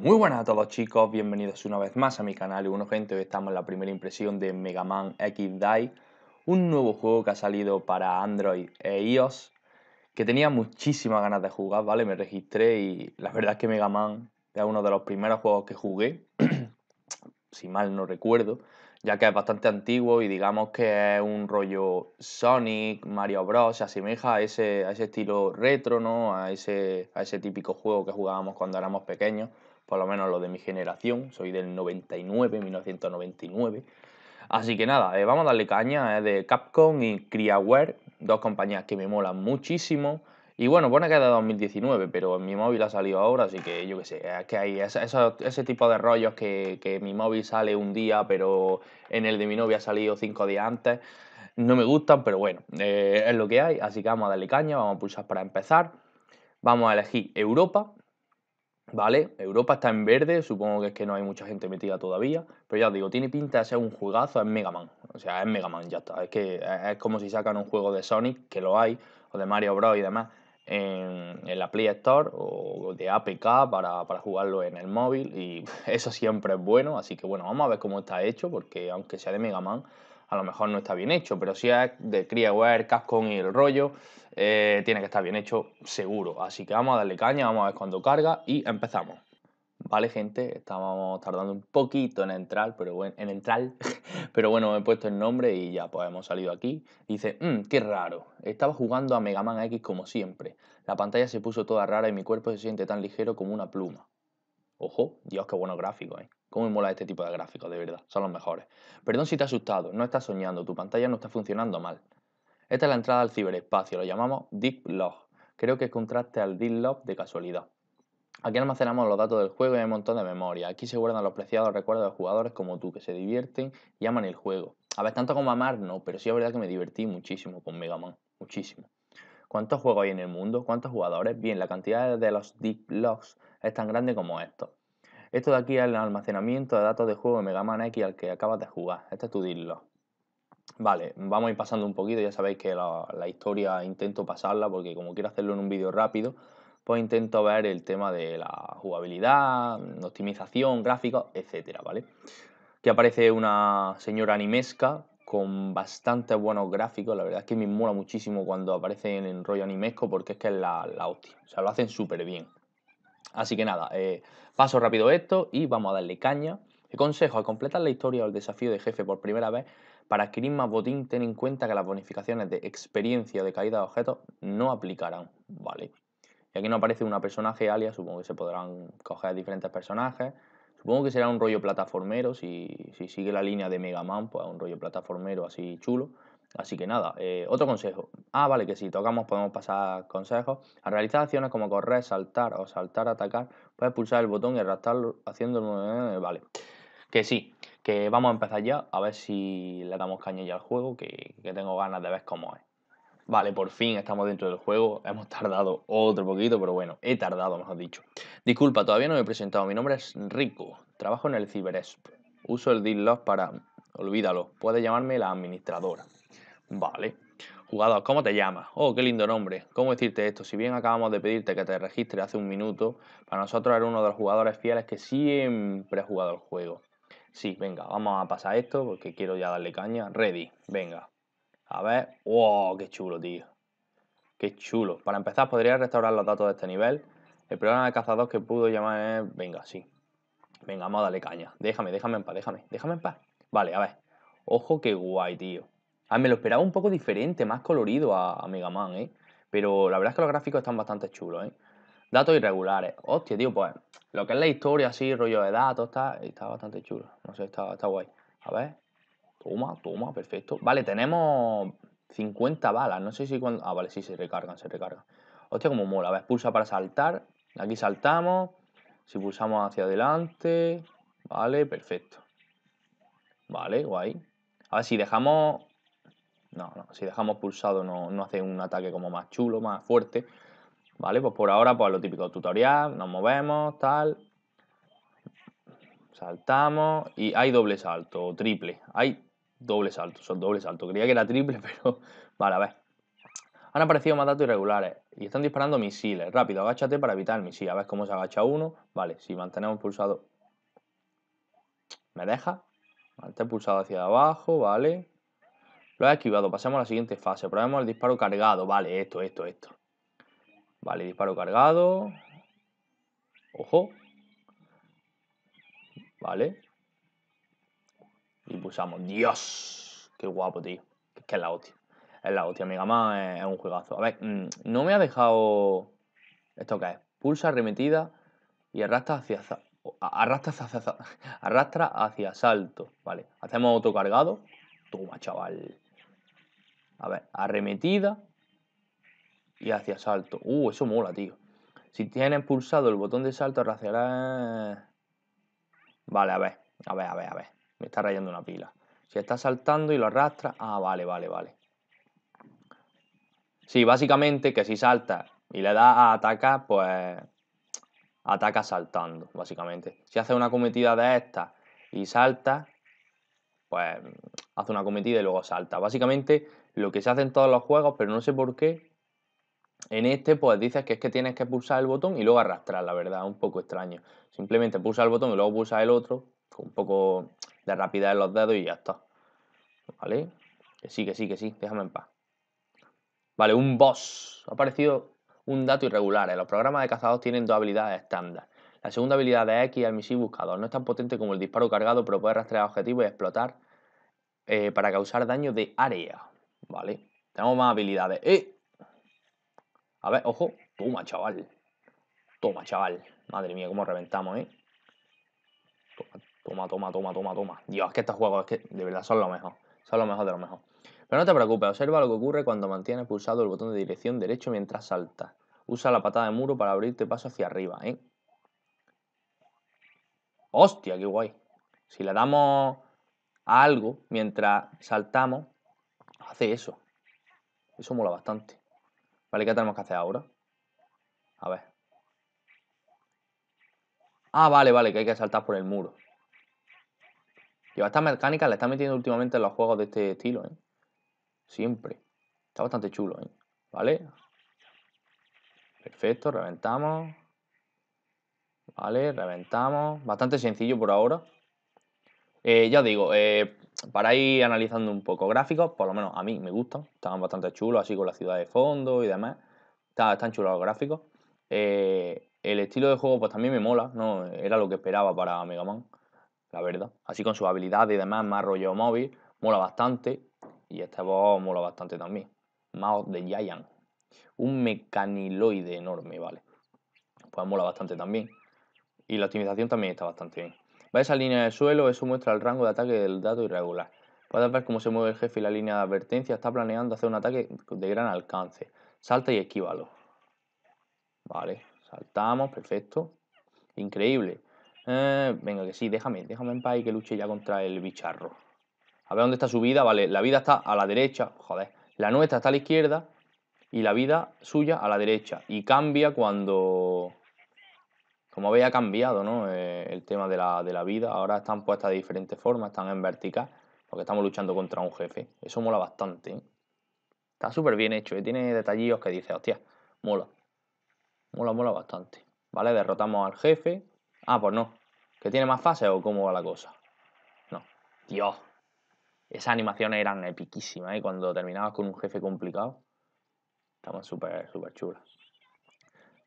Muy buenas a todos chicos, bienvenidos una vez más a mi canal y bueno gente, hoy estamos en la primera impresión de Mega Man X Die Un nuevo juego que ha salido para Android e iOS Que tenía muchísimas ganas de jugar, ¿vale? Me registré y la verdad es que Mega Man es uno de los primeros juegos que jugué Si mal no recuerdo Ya que es bastante antiguo y digamos que es un rollo Sonic, Mario Bros Se asemeja a ese, ese estilo retro, ¿no? A ese, a ese típico juego que jugábamos cuando éramos pequeños por lo menos los de mi generación, soy del 99, 1999. Así que nada, eh, vamos a darle caña eh, de Capcom y Criaware, dos compañías que me molan muchísimo. Y bueno, bueno que es de 2019, pero en mi móvil ha salido ahora, así que yo qué sé, es que hay ese, tipo de rollos que, que mi móvil sale un día, pero en el de mi novia ha salido cinco días antes. No me gustan, pero bueno, eh, es lo que hay, así que vamos a darle caña, vamos a pulsar para empezar. Vamos a elegir Europa, ¿Vale? Europa está en verde, supongo que es que no hay mucha gente metida todavía, pero ya os digo, tiene pinta de ser un juegazo, en Mega Man, o sea, es Mega Man, ya está, es que es como si sacan un juego de Sonic, que lo hay, o de Mario Bros y demás, en, la Play Store o de APK para, para jugarlo en el móvil y eso siempre es bueno, así que bueno, vamos a ver cómo está hecho, porque aunque sea de Mega Man, a lo mejor no está bien hecho, pero si es de Criaware, Capcom y el rollo, eh, tiene que estar bien hecho seguro. Así que vamos a darle caña, vamos a ver cuándo carga y empezamos. Vale, gente, estábamos tardando un poquito en entrar, pero bueno, en entrar, pero bueno, he puesto el nombre y ya pues hemos salido aquí. Dice, mm, qué raro. Estaba jugando a Mega Man X como siempre. La pantalla se puso toda rara y mi cuerpo se siente tan ligero como una pluma. Ojo, Dios, qué bueno gráfico. eh. Cómo me mola este tipo de gráficos, de verdad, son los mejores. Perdón si te has asustado, no estás soñando, tu pantalla no está funcionando mal. Esta es la entrada al ciberespacio, lo llamamos Deep Log. Creo que contraste al Deep Log de casualidad. Aquí almacenamos los datos del juego y hay un montón de memoria. Aquí se guardan los preciados recuerdos de jugadores como tú, que se divierten y aman el juego. A ver, tanto como amar, no, pero sí es verdad que me divertí muchísimo con Mega Man, muchísimo. ¿Cuántos juegos hay en el mundo? ¿Cuántos jugadores? Bien, la cantidad de los Deep Logs es tan grande como esto. Esto de aquí es el almacenamiento de datos de juego de Mega Man X al que acabas de jugar. Este es tu Vale, vamos a ir pasando un poquito. Ya sabéis que la, historia intento pasarla porque como quiero hacerlo en un vídeo rápido, pues intento ver el tema de la jugabilidad, mm, optimización, gráficos, etcétera, ¿vale? Aquí aparece una señora animesca con bastante buenos gráficos. La verdad es que me mola muchísimo cuando aparecen en rollo animesco porque es que es la, la O sea, lo hacen súper bien. Así que nada, eh, paso rápido esto y vamos a darle caña. El consejo, al completar la historia o el desafío de jefe por primera vez, para adquirir más botín, ten en cuenta que las bonificaciones de experiencia o de caída de objetos no aplicarán, ¿vale? Y aquí no aparece una personaje alias, supongo que se podrán coger diferentes personajes. Supongo que será un rollo plataformero, si, si sigue la línea de Mega Man, pues un rollo plataformero así chulo. Así que nada, eh, otro consejo. Ah, vale, que si tocamos podemos pasar consejos. Al realizar acciones como correr, saltar o saltar, atacar, puedes pulsar el botón y arrastrarlo haciendo... vale, que sí, que vamos a empezar ya a ver si le damos caña ya al juego, que, tengo ganas de ver cómo es. Vale, por fin estamos dentro del juego. Hemos tardado otro poquito, pero bueno, he tardado, mejor dicho. Disculpa, todavía no me he presentado. Mi nombre es Rico. Trabajo en el ciberesp. Uso el D-Log para Olvídalo, Puede llamarme la administradora. Vale. Jugador, ¿cómo te llamas? Oh, qué lindo nombre. ¿Cómo decirte esto? Si bien acabamos de pedirte que te registres hace un minuto, para nosotros era uno de los jugadores fieles que siempre ha jugado el juego. Sí, venga, vamos a pasar esto porque quiero ya darle caña. Ready, venga. A ver. ¡Wow! ¡Qué chulo, tío! ¡Qué chulo! Para empezar, podría restaurar los datos de este nivel. El programa de cazador que pudo llamar es... Venga, sí. Venga, vamos a darle caña. Déjame, déjame en paz, déjame. Déjame en paz. Vale, a ver. Ojo que guay, tío. A ah, mí me lo esperaba un poco diferente, más colorido a, Mega Man, ¿eh? Pero la verdad es que los gráficos están bastante chulos, ¿eh? Datos irregulares. Hostia, tío, pues lo que es la historia, así, rollo de datos, está, está bastante chulo. No sé, está, está guay. A ver. Toma, toma, perfecto. Vale, tenemos 50 balas. No sé si cuando... Ah, vale, sí, se recargan, se recargan. Hostia, como mola. A ver, pulsa para saltar. Aquí saltamos. Si pulsamos hacia adelante. Vale, perfecto. Vale, guay. A ver, si dejamos... No, no, si dejamos pulsado no, hace un ataque como más chulo, más fuerte. Vale, pues por ahora, pues lo típico tutorial, nos movemos, tal. Saltamos y hay doble salto, triple. Hay doble salto, son doble salto. Creía que era triple, pero... Vale, a ver. Han aparecido mandatos irregulares y están disparando misiles. Rápido, agáchate para evitar el misil. A ver cómo se agacha uno. Vale, si mantenemos pulsado... ¿Me deja? Te está pulsado hacia abajo, vale. Lo he esquivado, pasamos a la siguiente fase. Probemos el disparo cargado, vale, esto, esto, esto. Vale, disparo cargado. Ojo. Vale. Y pulsamos. ¡Dios! ¡Qué guapo, tío! Es que es la hostia. Es la hostia. amiga. más es un juegazo. A ver, mm, no me ha dejado... ¿Esto qué es? Pulsa arremetida y arrastra hacia, arrastra hacia, arrastra hacia salto, ¿vale? Hacemos autocargado, toma chaval. A ver, arremetida y hacia salto. Uh, eso mola, tío. Si tienes pulsado el botón de salto, arrastrarás... Vale, a ver, a ver, a ver, a ver. Me está rayando una pila. Si está saltando y lo arrastra... Ah, vale, vale, vale. Sí, básicamente que si salta y le da a atacar, pues ataca saltando, básicamente. Si hace una cometida de esta y salta, pues hace una cometida y luego salta. Básicamente lo que se hace en todos los juegos, pero no sé por qué. En este, pues dices que es que tienes que pulsar el botón y luego arrastrar, la verdad, un poco extraño. Simplemente pulsa el botón y luego pulsa el otro, con un poco de rapidez en los dedos y ya está. ¿Vale? Que sí, que sí, que sí, déjame en paz. Vale, un boss. Ha aparecido un dato irregular. ¿eh? Los programas de cazados tienen dos habilidades estándar. La segunda habilidad es X al misil buscador. no es tan potente como el disparo cargado, pero puede rastrear objetivos y explotar eh, para causar daño de área. Vale. Tenemos más habilidades. ¡Eh! A ver, ojo. Toma, chaval. Toma, chaval. Madre mía, cómo reventamos, ¿eh? Toma, toma, toma, toma, toma. Dios, es que estos juegos, es que de verdad son lo mejor. Son lo mejor de lo mejor. Pero no te preocupes, observa lo que ocurre cuando mantienes pulsado el botón de dirección derecho mientras saltas. Usa la patada de muro para abrirte paso hacia arriba, ¿eh? ¡Hostia, qué guay! Si le damos a algo mientras saltamos, hace eso. Eso mola bastante. Vale, ¿qué tenemos que hacer ahora? A ver. Ah, vale, vale, que hay que saltar por el muro. Lleva esta mecánica le están metiendo últimamente en los juegos de este estilo, ¿eh? Siempre. Está bastante chulo, ¿Vale? Perfecto, reventamos. Vale, reventamos. Bastante sencillo por ahora. Eh, ya digo, eh, para ir analizando un poco gráficos, por lo menos a mí me gustan. Están bastante chulos, así con la ciudad de fondo y demás. están chulos los gráficos. Eh, el estilo de juego pues también me mola, ¿no? Era lo que esperaba para Mega Man, la verdad. Así con sus habilidades y demás, más rollo móvil, mola bastante y esta boss mola bastante también. Mouth de Giant, un mecaniloide enorme, vale. Pues mola bastante también. Y la optimización también está bastante bien. Va esa línea de suelo, eso muestra el rango de ataque del dato irregular. Puedes ver cómo se mueve el jefe y la línea de advertencia. Está planeando hacer un ataque de gran alcance. Salta y esquívalo. Vale, saltamos, perfecto. Increíble. Eh, venga, que sí, déjame, déjame en paz y que luche ya contra el bicharro. A ver dónde está su vida. Vale, la vida está a la derecha. Joder. La nuestra está a la izquierda y la vida suya a la derecha. Y cambia cuando... Como veis ha cambiado, ¿no? Eh, el tema de la, vida. Ahora están puestas de diferentes formas, están en vertical. Porque estamos luchando contra un jefe. Eso mola bastante. ¿eh? Está súper bien hecho. Y ¿eh? Tiene detallitos que dice, hostia, mola. Mola, mola bastante. Vale, derrotamos al jefe. Ah, pues no. ¿Que tiene más fases o cómo va la cosa? No. Dios, esas animaciones eran epiquísimas ¿eh? cuando terminabas con un jefe complicado, estaban súper, súper chulas.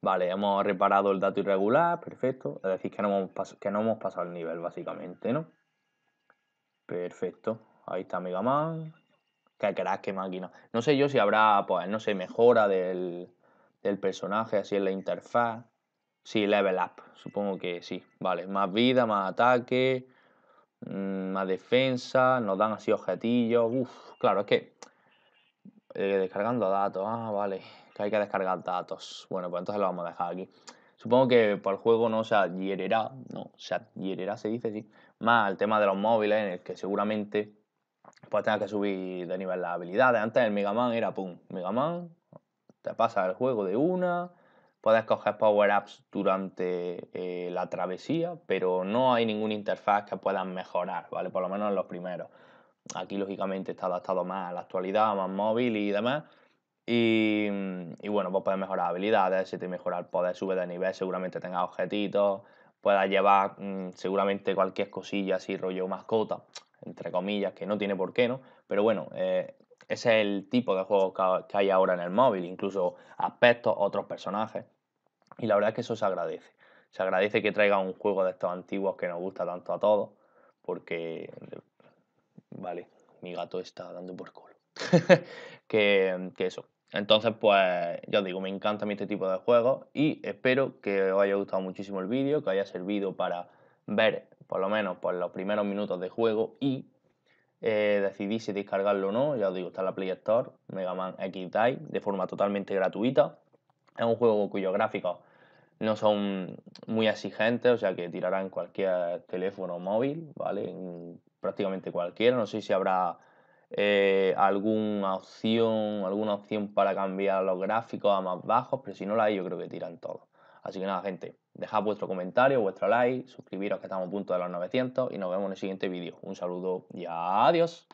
Vale, hemos reparado el dato irregular, perfecto. Es decir, que no hemos, que no hemos pasado el nivel, básicamente, ¿no? Perfecto. Ahí está Mega Man. Qué crack, qué máquina. No sé yo si habrá, pues, no sé, mejora del, del personaje, así en la interfaz. Sí, level up, supongo que sí. Vale, más vida, más ataque, Mm, más defensa, nos dan así objetillos. Uf, claro, es que eh, descargando datos, ah, vale, que hay que descargar datos. Bueno, pues entonces lo vamos a dejar aquí. Supongo que por el juego no se adhierará, no, se adhierirá, se dice, así más el tema de los móviles, en el que seguramente pues tenga que subir de nivel las habilidades. Antes el megaman era pum, megaman te pasa el juego de una, Puedes coger Power Apps durante eh, la travesía, pero no hay ninguna interfaz que puedan mejorar, ¿vale? Por lo menos en los primeros. Aquí, lógicamente, está adaptado más a la actualidad, más móvil y demás. Y, bueno, pues puedes mejorar habilidades, si te mejora el poder, sube de nivel, seguramente tengas objetitos, puedas llevar mm, seguramente cualquier cosilla así, rollo mascota, entre comillas, que no tiene por qué, ¿no? Pero bueno, eh, ese es el tipo de juego que hay ahora en el móvil, incluso aspectos, otros personajes. Y la verdad es que eso se agradece. Se agradece que traiga un juego de estos antiguos que nos gusta tanto a todos, porque, vale, mi gato está dando por culo. que, que eso, entonces, pues ya os digo, me encanta este tipo de juegos y espero que os haya gustado muchísimo el vídeo, que haya servido para ver por lo menos por pues, los primeros minutos de juego y eh, si descargarlo o no. Ya os digo, está en la Play Store, Mega Man X de forma totalmente gratuita. Es un juego cuyos gráficos no son muy exigentes, o sea que tirarán cualquier teléfono móvil, ¿vale? Prácticamente cualquiera. No sé si habrá eh, alguna opción, alguna opción para cambiar los gráficos a más bajos, pero si no la hay, yo creo que tiran todo. Así que nada, gente, dejad vuestro comentario, vuestro like, suscribiros que estamos a punto de los 900 y nos vemos en el siguiente vídeo. Un saludo y adiós.